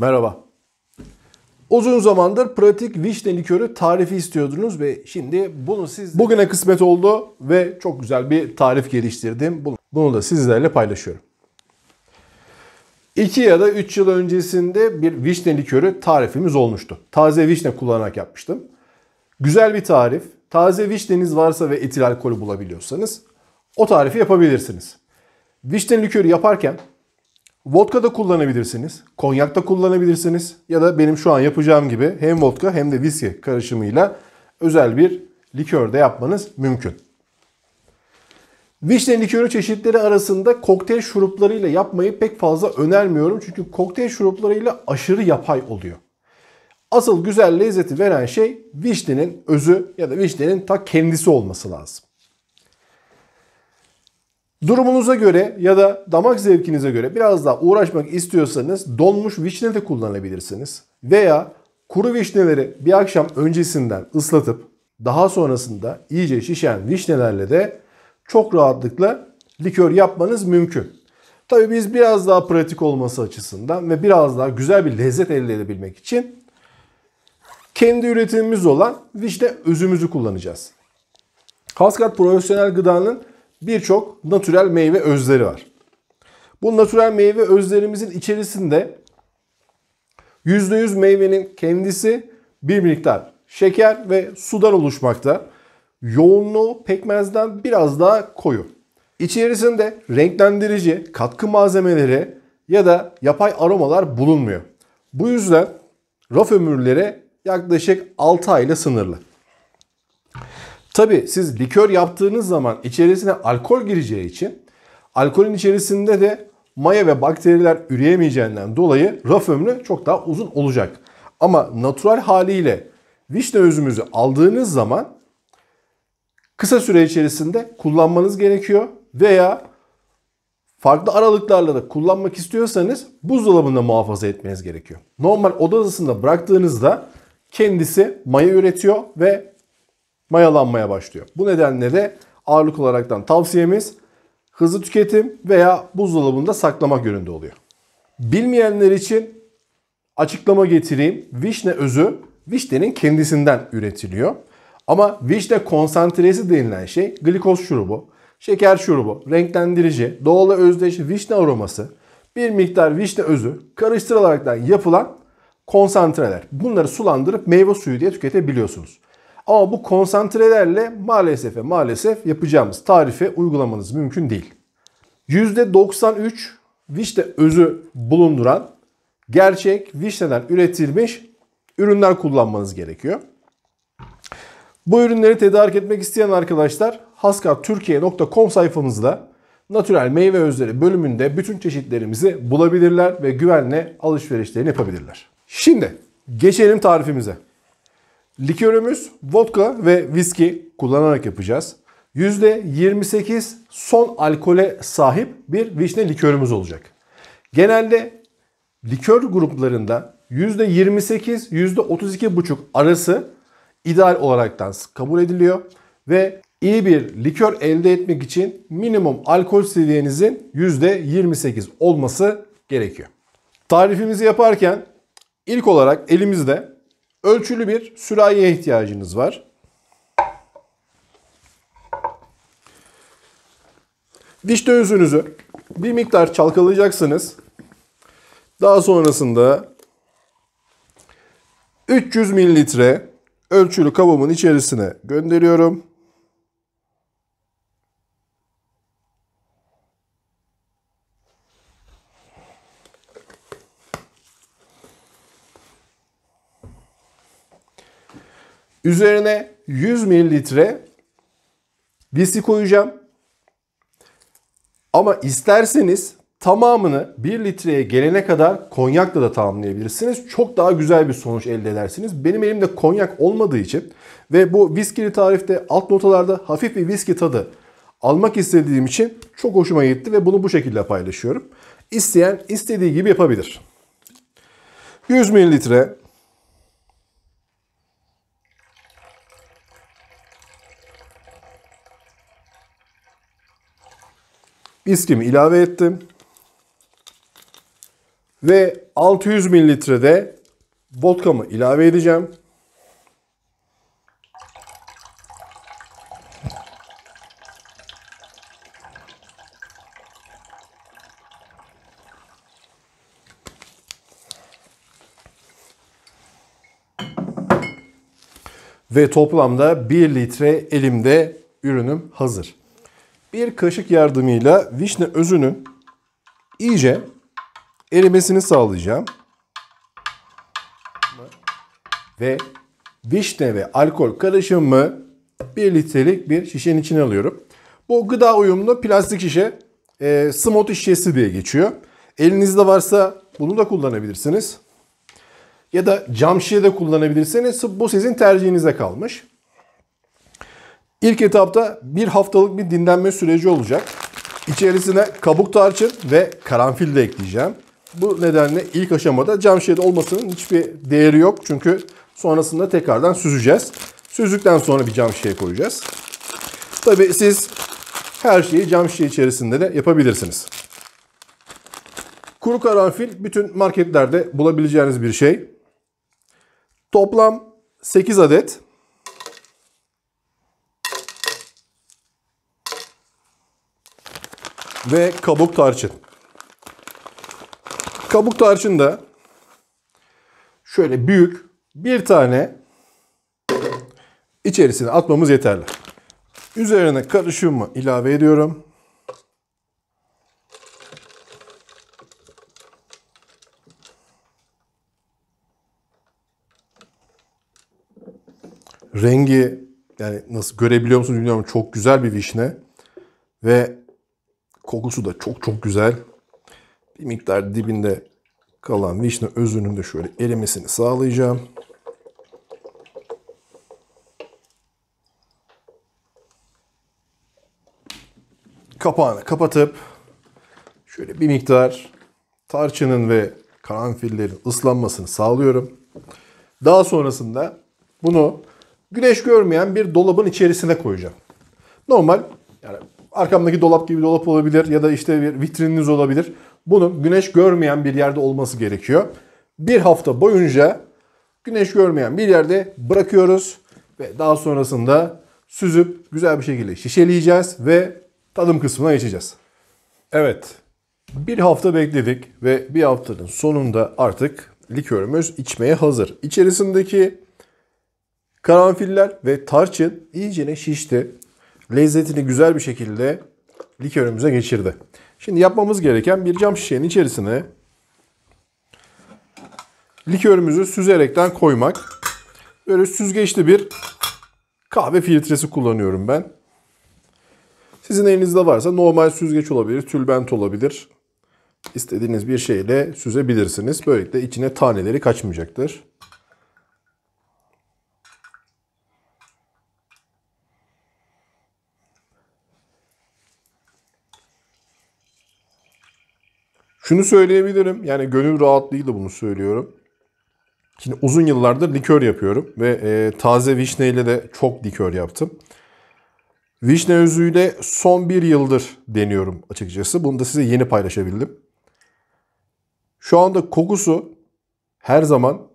Merhaba. Uzun zamandır pratik vişne likörü tarifi istiyordunuz ve şimdi bunu siz... Bugüne kısmet oldu ve çok güzel bir tarif geliştirdim. Bunu da sizlerle paylaşıyorum. 2 ya da 3 yıl öncesinde bir vişne likörü tarifimiz olmuştu. Taze vişne kullanarak yapmıştım. Güzel bir tarif. Taze vişneniz varsa ve etil alkolü bulabiliyorsanız o tarifi yapabilirsiniz. Vişne likörü yaparken Vodka da kullanabilirsiniz, konyak da kullanabilirsiniz ya da benim şu an yapacağım gibi hem vodka hem de viski karışımıyla özel bir likör de yapmanız mümkün. Vişne likörü çeşitleri arasında kokteyl şuruplarıyla yapmayı pek fazla önermiyorum. Çünkü kokteyl şuruplarıyla aşırı yapay oluyor. Asıl güzel lezzeti veren şey vişnenin özü ya da vişnenin ta kendisi olması lazım. Durumunuza göre ya da damak zevkinize göre biraz daha uğraşmak istiyorsanız donmuş vişne de kullanabilirsiniz. Veya kuru vişneleri bir akşam öncesinden ıslatıp daha sonrasında iyice şişen vişnelerle de çok rahatlıkla likör yapmanız mümkün. Tabi biz biraz daha pratik olması açısından ve biraz daha güzel bir lezzet elde edebilmek için kendi üretimimiz olan vişne özümüzü kullanacağız. Haskat Profesyonel Gıda'nın birçok natürel meyve özleri var. Bu natürel meyve özlerimizin içerisinde %100 meyvenin kendisi bir miktar şeker ve sudan oluşmakta. Yoğunluğu pekmezden biraz daha koyu. İçerisinde renklendirici, katkı malzemeleri ya da yapay aromalar bulunmuyor. Bu yüzden raf ömürleri yaklaşık 6 ay ile sınırlı. Tabi siz likör yaptığınız zaman içerisine alkol gireceği için alkolün içerisinde de maya ve bakteriler üreyemeyeceğinden dolayı raf ömrü çok daha uzun olacak. Ama natural haliyle vişne özümüzü aldığınız zaman kısa süre içerisinde kullanmanız gerekiyor veya farklı aralıklarla da kullanmak istiyorsanız buzdolabında muhafaza etmeniz gerekiyor. Normal odasında bıraktığınızda kendisi maya üretiyor ve mayalanmaya başlıyor. Bu nedenle de ağırlık olaraktan tavsiyemiz hızlı tüketim veya buzdolabında saklama göründe oluyor. Bilmeyenler için açıklama getireyim. Vişne özü vişnenin kendisinden üretiliyor. Ama vişne konsantresi denilen şey glikoz şurubu, şeker şurubu, renklendirici, doğal özdeş vişne aroması, bir miktar vişne özü karıştırılaraktan yapılan konsantreler. Bunları sulandırıp meyve suyu diye tüketebiliyorsunuz. Ama bu konsantrelerle maalesef maalesef yapacağımız tarife uygulamanız mümkün değil. %93 vişne özü bulunduran gerçek vişneden üretilmiş ürünler kullanmanız gerekiyor. Bu ürünleri tedarik etmek isteyen arkadaşlar haskattürkiye.com sayfamızda Natürel Meyve Özleri bölümünde bütün çeşitlerimizi bulabilirler ve güvenle alışverişlerini yapabilirler. Şimdi geçelim tarifimize. Likörümüz vodka ve viski kullanarak yapacağız. %28 son alkole sahip bir vişne likörümüz olacak. Genelde likör gruplarında %28 %32,5 arası ideal olaraktan kabul ediliyor ve iyi bir likör elde etmek için minimum alkol seviyenizin %28 olması gerekiyor. Tarifimizi yaparken ilk olarak elimizde ölçülü bir sürahiye ihtiyacınız var. Diş dövizünüzü bir miktar çalkalayacaksınız. Daha sonrasında 300 mililitre ölçülü kabımın içerisine gönderiyorum. Üzerine 100 mililitre viski koyacağım. Ama isterseniz tamamını 1 litreye gelene kadar konyakla da tamamlayabilirsiniz. Çok daha güzel bir sonuç elde edersiniz. Benim elimde konyak olmadığı için ve bu viskili tarifte alt notalarda hafif bir viski tadı almak istediğim için çok hoşuma gitti ve bunu bu şekilde paylaşıyorum. İsteyen istediği gibi yapabilir. 100 mililitre viskimi ilave ettim. Ve 600 mililitrede vodkamı ilave edeceğim. Ve toplamda 1 litre elimde ürünüm hazır bir kaşık yardımıyla vişne özünün iyice erimesini sağlayacağım. Ve vişne ve alkol karışımı 1 litrelik bir şişenin içine alıyorum. Bu gıda uyumlu plastik şişe e, smoothie şişesi diye geçiyor. Elinizde varsa bunu da kullanabilirsiniz. Ya da cam şişe de kullanabilirsiniz. bu sizin tercihinize kalmış. İlk etapta bir haftalık bir dinlenme süreci olacak. İçerisine kabuk tarçın ve karanfil de ekleyeceğim. Bu nedenle ilk aşamada cam şişede olmasının hiçbir değeri yok. Çünkü sonrasında tekrardan süzeceğiz. Süzdükten sonra bir cam şişeye koyacağız. Tabi siz her şeyi cam şişe içerisinde de yapabilirsiniz. Kuru karanfil bütün marketlerde bulabileceğiniz bir şey. Toplam 8 adet ve kabuk tarçın. Kabuk tarçın da şöyle büyük bir tane içerisine atmamız yeterli. Üzerine karışımımı ilave ediyorum. Rengi yani nasıl görebiliyor musunuz bilmiyorum çok güzel bir vişne ve Kokusu da çok çok güzel. Bir miktar dibinde kalan vişne özünün de şöyle erimesini sağlayacağım. Kapağını kapatıp şöyle bir miktar tarçının ve karanfillerin ıslanmasını sağlıyorum. Daha sonrasında bunu güneş görmeyen bir dolabın içerisine koyacağım. Normal yani Arkamdaki dolap gibi dolap olabilir ya da işte bir vitrininiz olabilir. Bunun güneş görmeyen bir yerde olması gerekiyor. Bir hafta boyunca güneş görmeyen bir yerde bırakıyoruz ve daha sonrasında süzüp güzel bir şekilde şişeleyeceğiz ve tadım kısmına geçeceğiz. Evet. Bir hafta bekledik ve bir haftanın sonunda artık likörümüz içmeye hazır. İçerisindeki karanfiller ve tarçın iyicene şişti lezzetini güzel bir şekilde likörümüze geçirdi. Şimdi yapmamız gereken bir cam şişenin içerisine likörümüzü süzerekten koymak. Böyle süzgeçli bir kahve filtresi kullanıyorum ben. Sizin elinizde varsa normal süzgeç olabilir, tülbent olabilir. İstediğiniz bir şeyle süzebilirsiniz. Böylelikle içine taneleri kaçmayacaktır. Şunu söyleyebilirim. Yani gönül rahatlığıyla bunu söylüyorum. Şimdi uzun yıllardır likör yapıyorum ve e, taze vişneyle de çok likör yaptım. Vişne özüyle son bir yıldır deniyorum açıkçası. Bunu da size yeni paylaşabildim. Şu anda kokusu her zaman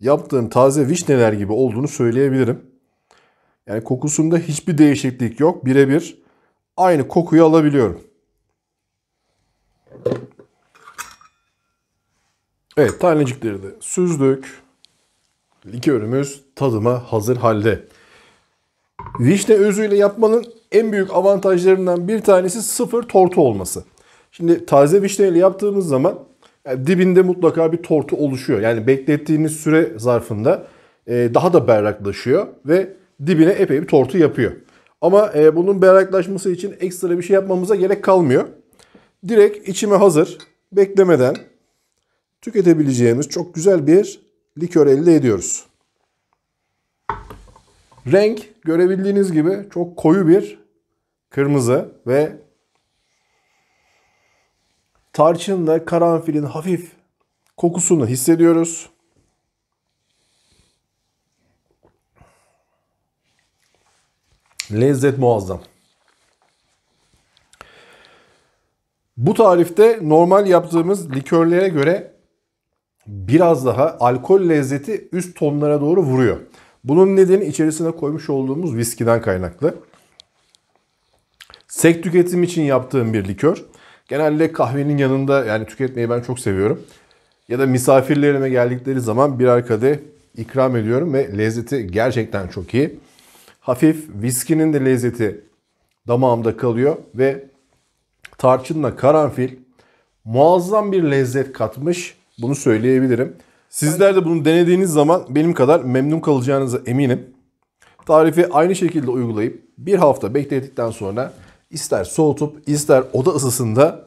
yaptığım taze vişneler gibi olduğunu söyleyebilirim. Yani kokusunda hiçbir değişiklik yok. Birebir aynı kokuyu alabiliyorum. Evet tanecikleri de süzdük. Likörümüz tadıma hazır halde. Vişne özüyle yapmanın en büyük avantajlarından bir tanesi sıfır tortu olması. Şimdi taze vişneyle yaptığımız zaman yani dibinde mutlaka bir tortu oluşuyor. Yani beklettiğiniz süre zarfında e, daha da berraklaşıyor ve dibine epey bir tortu yapıyor. Ama e, bunun berraklaşması için ekstra bir şey yapmamıza gerek kalmıyor. Direkt içime hazır beklemeden tüketebileceğimiz çok güzel bir likör elde ediyoruz. Renk görebildiğiniz gibi çok koyu bir kırmızı ve tarçınla karanfilin hafif kokusunu hissediyoruz. Lezzet muazzam. Bu tarifte normal yaptığımız likörlere göre biraz daha alkol lezzeti üst tonlara doğru vuruyor. Bunun nedeni içerisine koymuş olduğumuz viskiden kaynaklı. Sek tüketim için yaptığım bir likör. Genelde kahvenin yanında yani tüketmeyi ben çok seviyorum. Ya da misafirlerime geldikleri zaman birer kadeh ikram ediyorum ve lezzeti gerçekten çok iyi. Hafif viskinin de lezzeti damağımda kalıyor ve tarçınla karanfil muazzam bir lezzet katmış. Bunu söyleyebilirim. Sizler de bunu denediğiniz zaman benim kadar memnun kalacağınıza eminim. Tarifi aynı şekilde uygulayıp bir hafta beklettikten sonra ister soğutup ister oda ısısında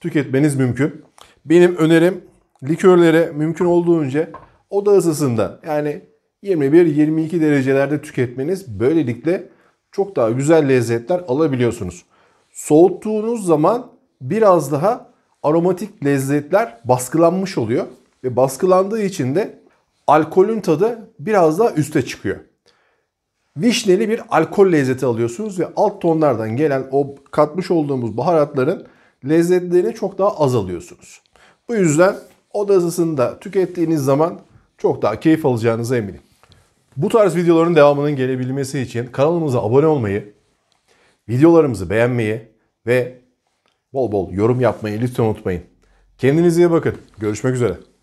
tüketmeniz mümkün. Benim önerim likörlere mümkün olduğunca oda ısısında yani 21-22 derecelerde tüketmeniz böylelikle çok daha güzel lezzetler alabiliyorsunuz. Soğuttuğunuz zaman biraz daha aromatik lezzetler baskılanmış oluyor. Ve baskılandığı için de alkolün tadı biraz daha üste çıkıyor. Vişneli bir alkol lezzeti alıyorsunuz ve alt tonlardan gelen o katmış olduğumuz baharatların lezzetlerini çok daha az alıyorsunuz. Bu yüzden oda tükettiğiniz zaman çok daha keyif alacağınıza eminim. Bu tarz videoların devamının gelebilmesi için kanalımıza abone olmayı, videolarımızı beğenmeyi ve bol bol yorum yapmayı lütfen unutmayın. Kendinize iyi bakın. Görüşmek üzere.